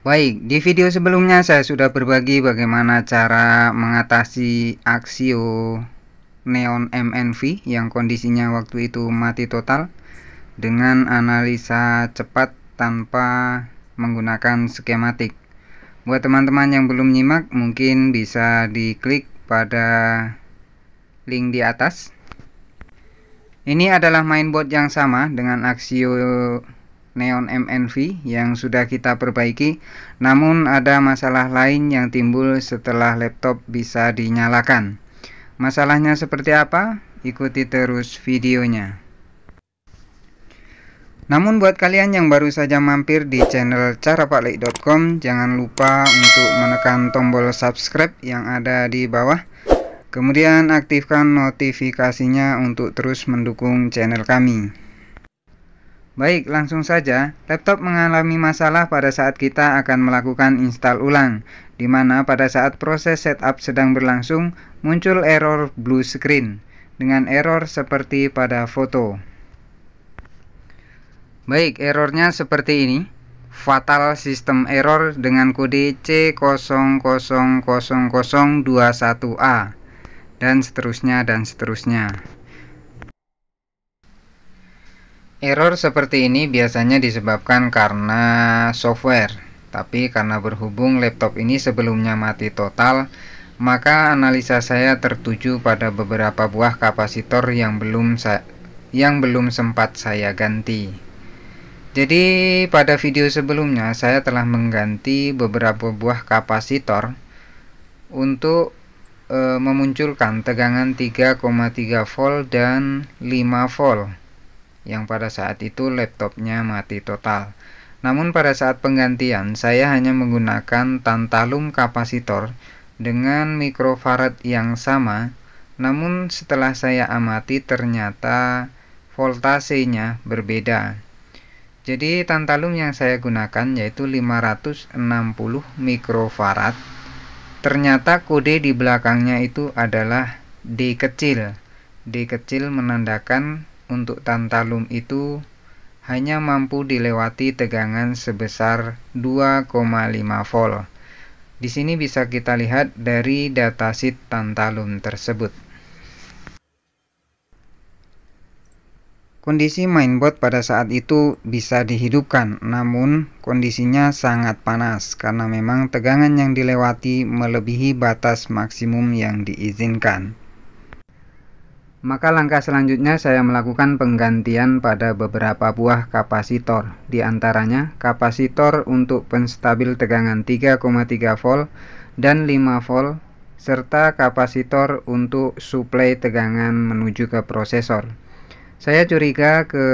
Baik, di video sebelumnya saya sudah berbagi bagaimana cara mengatasi Axio Neon MNV yang kondisinya waktu itu mati total dengan analisa cepat tanpa menggunakan skematik. Buat teman-teman yang belum nyimak, mungkin bisa diklik pada link di atas. Ini adalah mainboard yang sama dengan Axio Neon MNV yang sudah kita perbaiki namun ada masalah lain yang timbul setelah laptop bisa dinyalakan masalahnya seperti apa ikuti terus videonya namun buat kalian yang baru saja mampir di channel carapaklik.com jangan lupa untuk menekan tombol subscribe yang ada di bawah kemudian aktifkan notifikasinya untuk terus mendukung channel kami Baik, langsung saja. Laptop mengalami masalah pada saat kita akan melakukan install ulang, di mana pada saat proses setup sedang berlangsung muncul error blue screen dengan error seperti pada foto. Baik, errornya seperti ini. Fatal system error dengan kode C000021A dan seterusnya dan seterusnya. Error seperti ini biasanya disebabkan karena software, tapi karena berhubung laptop ini sebelumnya mati total, maka analisa saya tertuju pada beberapa buah kapasitor yang belum yang belum sempat saya ganti. Jadi pada video sebelumnya saya telah mengganti beberapa buah kapasitor untuk e, memunculkan tegangan 3,3 volt dan 5 volt yang pada saat itu laptopnya mati total. Namun pada saat penggantian, saya hanya menggunakan tantalum kapasitor dengan mikrofarad yang sama. Namun setelah saya amati ternyata voltasenya berbeda. Jadi tantalum yang saya gunakan yaitu 560 mikrofarad. Ternyata kode di belakangnya itu adalah D kecil. D kecil menandakan untuk tantalum itu hanya mampu dilewati tegangan sebesar 2,5 volt. Di sini bisa kita lihat dari datasheet tantalum tersebut. Kondisi mainboard pada saat itu bisa dihidupkan, namun kondisinya sangat panas karena memang tegangan yang dilewati melebihi batas maksimum yang diizinkan. Maka langkah selanjutnya saya melakukan penggantian pada beberapa buah kapasitor, di antaranya kapasitor untuk penstabil tegangan 3,3 volt dan 5 volt serta kapasitor untuk suplai tegangan menuju ke prosesor. Saya curiga ke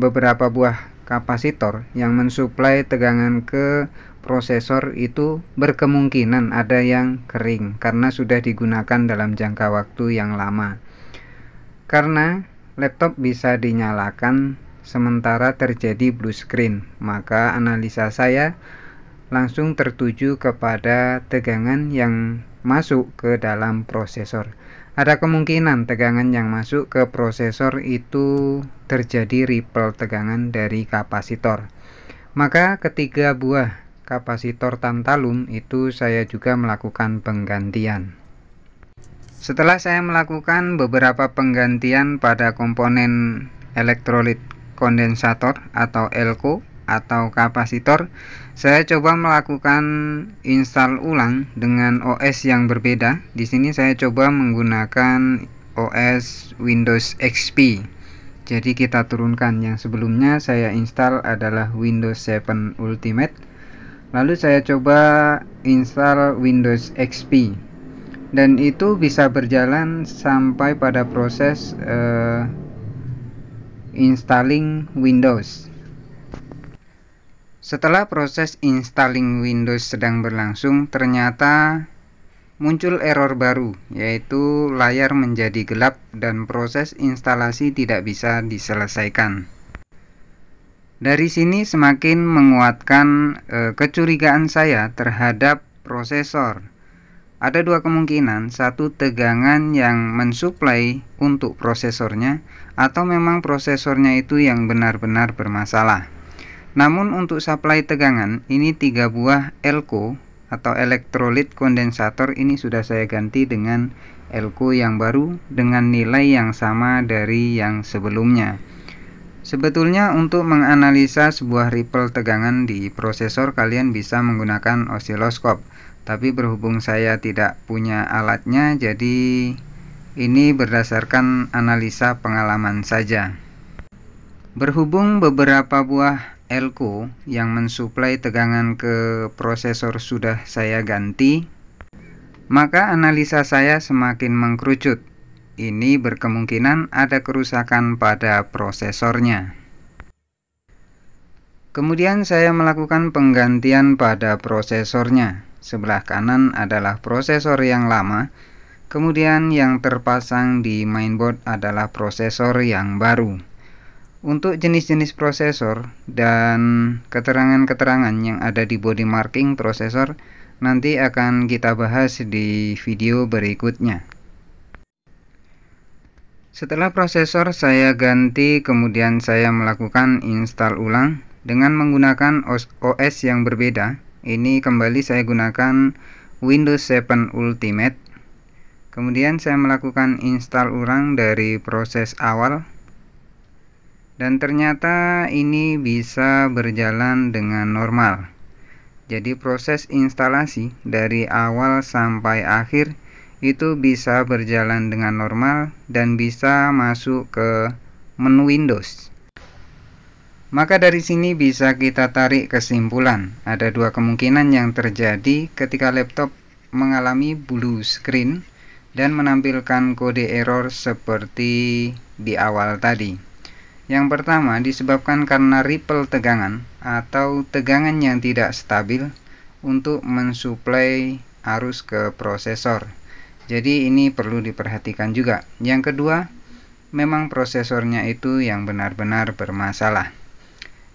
beberapa buah kapasitor yang mensuplai tegangan ke prosesor itu berkemungkinan ada yang kering karena sudah digunakan dalam jangka waktu yang lama. Karena laptop bisa dinyalakan sementara terjadi blue screen, maka analisa saya langsung tertuju kepada tegangan yang masuk ke dalam prosesor. Ada kemungkinan tegangan yang masuk ke prosesor itu terjadi ripple tegangan dari kapasitor. Maka ketiga buah kapasitor tantalum itu saya juga melakukan penggantian. Setelah saya melakukan beberapa penggantian pada komponen elektrolit kondensator atau elko atau kapasitor, saya coba melakukan install ulang dengan OS yang berbeda. Di sini saya coba menggunakan OS Windows XP. Jadi kita turunkan yang sebelumnya saya install adalah Windows 7 Ultimate. Lalu saya coba install Windows XP dan itu bisa berjalan sampai pada proses uh, installing Windows. Setelah proses installing Windows sedang berlangsung, ternyata muncul error baru, yaitu layar menjadi gelap dan proses instalasi tidak bisa diselesaikan. Dari sini semakin menguatkan e, kecurigaan saya terhadap prosesor ada dua kemungkinan, satu tegangan yang mensuplai untuk prosesornya atau memang prosesornya itu yang benar-benar bermasalah. Namun untuk supply tegangan, ini tiga buah elko atau elektrolit kondensator ini sudah saya ganti dengan elko yang baru dengan nilai yang sama dari yang sebelumnya. Sebetulnya untuk menganalisa sebuah ripple tegangan di prosesor kalian bisa menggunakan osiloskop tapi berhubung saya tidak punya alatnya jadi ini berdasarkan analisa pengalaman saja berhubung beberapa buah elko yang mensuplai tegangan ke prosesor sudah saya ganti maka analisa saya semakin mengkerucut ini berkemungkinan ada kerusakan pada prosesornya kemudian saya melakukan penggantian pada prosesornya Sebelah kanan adalah prosesor yang lama, kemudian yang terpasang di mainboard adalah prosesor yang baru. Untuk jenis-jenis prosesor dan keterangan-keterangan yang ada di body marking prosesor nanti akan kita bahas di video berikutnya. Setelah prosesor saya ganti kemudian saya melakukan install ulang dengan menggunakan OS yang berbeda ini kembali saya gunakan Windows 7 Ultimate kemudian saya melakukan install ulang dari proses awal dan ternyata ini bisa berjalan dengan normal jadi proses instalasi dari awal sampai akhir itu bisa berjalan dengan normal dan bisa masuk ke menu Windows maka dari sini bisa kita tarik kesimpulan, ada dua kemungkinan yang terjadi ketika laptop mengalami blue screen dan menampilkan kode error seperti di awal tadi. Yang pertama disebabkan karena ripple tegangan atau tegangan yang tidak stabil untuk mensuplai arus ke prosesor. Jadi ini perlu diperhatikan juga. Yang kedua, memang prosesornya itu yang benar-benar bermasalah.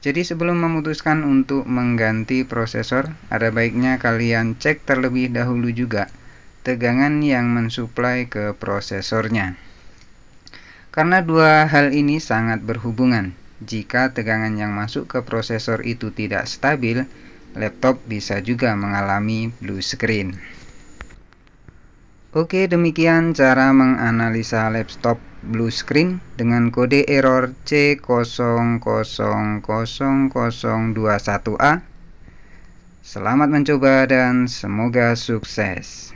Jadi sebelum memutuskan untuk mengganti prosesor, ada baiknya kalian cek terlebih dahulu juga tegangan yang mensuplai ke prosesornya. Karena dua hal ini sangat berhubungan. Jika tegangan yang masuk ke prosesor itu tidak stabil, laptop bisa juga mengalami blue screen. Oke, demikian cara menganalisa laptop blue screen dengan kode error C000021A. Selamat mencoba dan semoga sukses.